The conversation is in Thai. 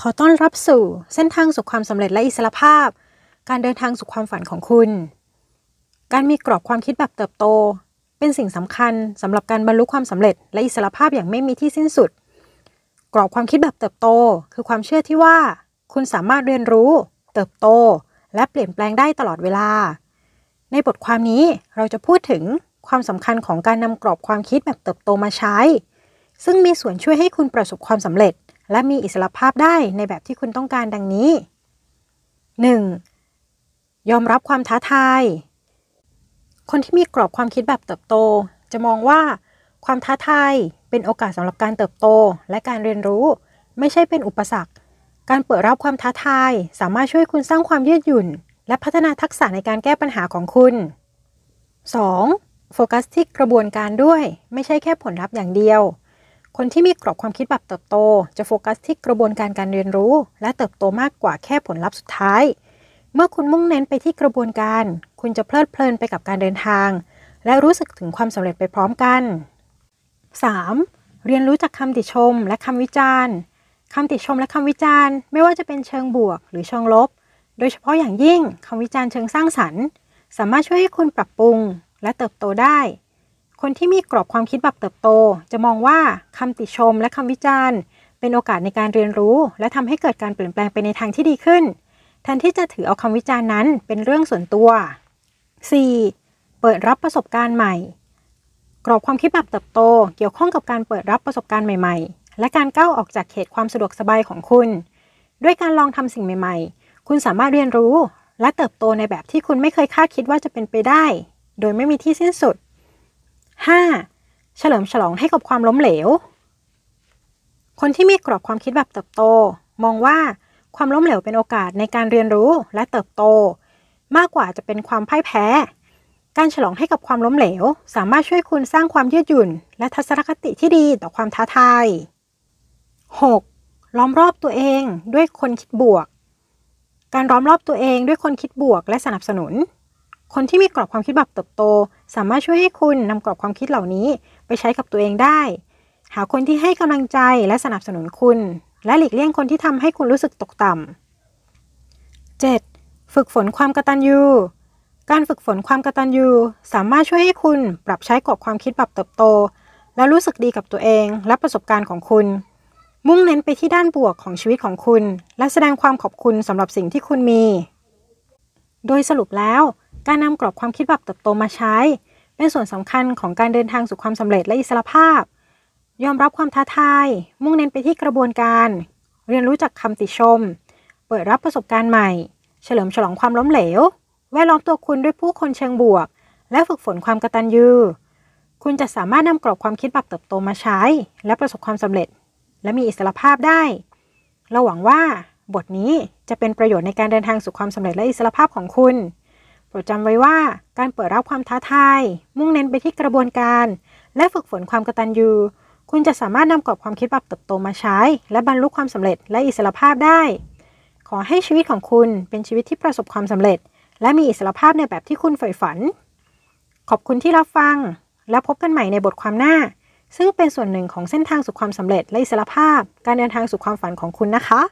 ขอต้อนรับสู่เส้นทางสู่ความสำเร็จและอิสรภาพ การเดินทางสู่ความฝันของคุณ การมีกรอบความคิดแบบเติบโต เป็นสิ่งสำคัญสำหรับการบรรลุความสำเร็จและอิสรภาพอย่างไม่มีที่สิ้นสุด กรอบความคิดแบบเติบโต คือความเชื่อที่ว่า คุณสามารถเรียนรู้ เติบโต และเปลี่ยนแปลงได้ตลอดเวลา ในบทความนี้เราจะพูดถึงความสำคัญของการนำกรอบความคิดแบบเติบโตมาใช้ ซึ่งมีส่วนช่วยให้คุณประสบความสำเร็จและมีอิสระภาพได้ในแบบที่คุณต้องการดังนี้ 1. ยอมรับความท้าทาย คนที่มีกรอบความคิดแบบเติบโตจะมองว่าความท้าทายเป็นโอกาสสำหรับการเติบโตและการเรียนรู้ ไม่ใช่เป็นอุปสรรค การเปิดรับความท้าทายสามารถช่วยคุณสร้างความยืดหยุ่น และพัฒนาทักษะในการแก้ปัญหาของคุณ 2. โฟกัสที่กระบวนการด้วยไม่ใช่แค่ผลลัพธ์อย่างเดียวคนที่มีกรอบความคิดแบบเติบโต จะโฟกัสที่กระบวนการการเรียนรู้ และเติบโตมากกว่าแค่ผลลัพธ์สุดท้าย เมื่อคุณมุ่งเน้นไปที่กระบวนการ คุณจะเพลิดเพลินไปกับการเดินทาง และรู้สึกถึงความสำเร็จไปพร้อมกัน 3. เรียนรู้จากคำติชมและคำวิจารณ์ คำติชมและคำวิจารณ์ ไม่ว่าจะเป็นเชิงบวกหรือเชิงลบ โดยเฉพาะอย่างยิ่งคำวิจารณ์เชิงสร้างสรรค์ สามารถช่วยให้คุณปรับปรุงและเติบโตได้คนที่มีกรอบความคิดแบบเติบโตจะมองว่าคำติชมและคำวิจารณ์ เป็นโอกาสในการเรียนรู้ และทำให้เกิดการเปลี่ยนแปลงไปในทางที่ดีขึ้นแทนที่จะถือเอาคำวิจารณ์นั้นเป็นเรื่องส่วนตัว 4. เปิดรับประสบการณ์ใหม่ กรอบความคิดแบบเติบโต เกี่ยวข้องกับการเปิดรับประสบการณ์ใหม่ๆ และการก้าวออกจากเขตความสะดวกสบายของคุณ ด้วยการลองทำสิ่งใหม่ๆ คุณสามารถเรียนรู้และเติบโตในแบบที่คุณไม่เคยคาดคิดว่าจะเป็นไปได้ โดยไม่มีที่สิ้นสุด 5. เฉลิมฉลองให้กับความล้มเหลว คนที่มีกรอบความคิดแบบเติบโตมองว่าความล้มเหลวเป็นโอกาสในการเรียนรู้และเติบโต มากกว่าจะเป็นความพ่ายแพ้ การฉลองให้กับความล้มเหลว สามารถช่วยคุณสร้างความยืดหยุ่น และทัศนคติที่ดีต่อความท้าทาย 6. ล้อมรอบตัวเองด้วยคนคิดบวก การล้อมรอบตัวเองด้วยคนคิดบวกและสนับสนุนคนที่มีกรอบความคิดแบบเติบโต สามารถช่วยให้คุณนำกรอบความคิดเหล่านี้ ไปใช้กับตัวเองได้ หาคนที่ให้กำลังใจและสนับสนุนคุณ และหลีกเลี่ยงคนที่ทำให้คุณรู้สึกตกต่ำ 7. ฝึกฝนความกระตันยูการฝึกฝนความกระตันยูสามารถช่วยให้คุณปรับใช้กรอบความคิดแบบเติบโต และรู้สึกดีกับตัวเอง และประสบการณ์ของคุณ มุ่งเน้นไปที่ด้านบวกของชีวิตของคุณและแสดงความขอบคุณสำหรับสิ่งที่คุณมี โดยสรุปแล้วการนำกรอบความคิดแบบเติบโตมาใช้ เป็นส่วนสำคัญของการเดินทางสู่ความสำเร็จและอิสรภาพ ยอมรับความท้าทาย มุ่งเน้นไปที่กระบวนการ เรียนรู้จากคำติชม เปิดรับประสบการณ์ใหม่ เฉลิมฉลองความล้มเหลว แวดล้อมตัวคุณด้วยผู้คนเชิงบวก และฝึกฝนความกระตันยูคุณจะสามารถนำกรอบความคิดแบบเติบโตมาใช้ และประสบความสำเร็จ และมีอิสรภาพได้เราหวังว่าบทนี้จะเป็นประโยชน์ในการเดินทางสู่ความสำเร็จและอิสรภาพของคุณดจำไว้ว่าการเปิดรับความท้าทายมุ่งเน้นไปที่กระบวนการ และฝึกฝนความกตัญญูคุณจะสามารถนำกรอบความคิดแบบเติบโตมาใช้ และบรรลุความสำเร็จและอิสรภาพได้ ขอให้ชีวิตของคุณเป็นชีวิตที่ประสบความสำเร็จ และมีอิสรภาพในแบบที่คุณใฝ่ฝัน ขอบคุณที่รับฟัง และพบกันใหม่ในบทความหน้า ซึ่งเป็นส่วนหนึ่งของเส้นทางสู่ความสำเร็จ และอิสรภาพ การเดินทางสู่ความฝันของคุณนะคะ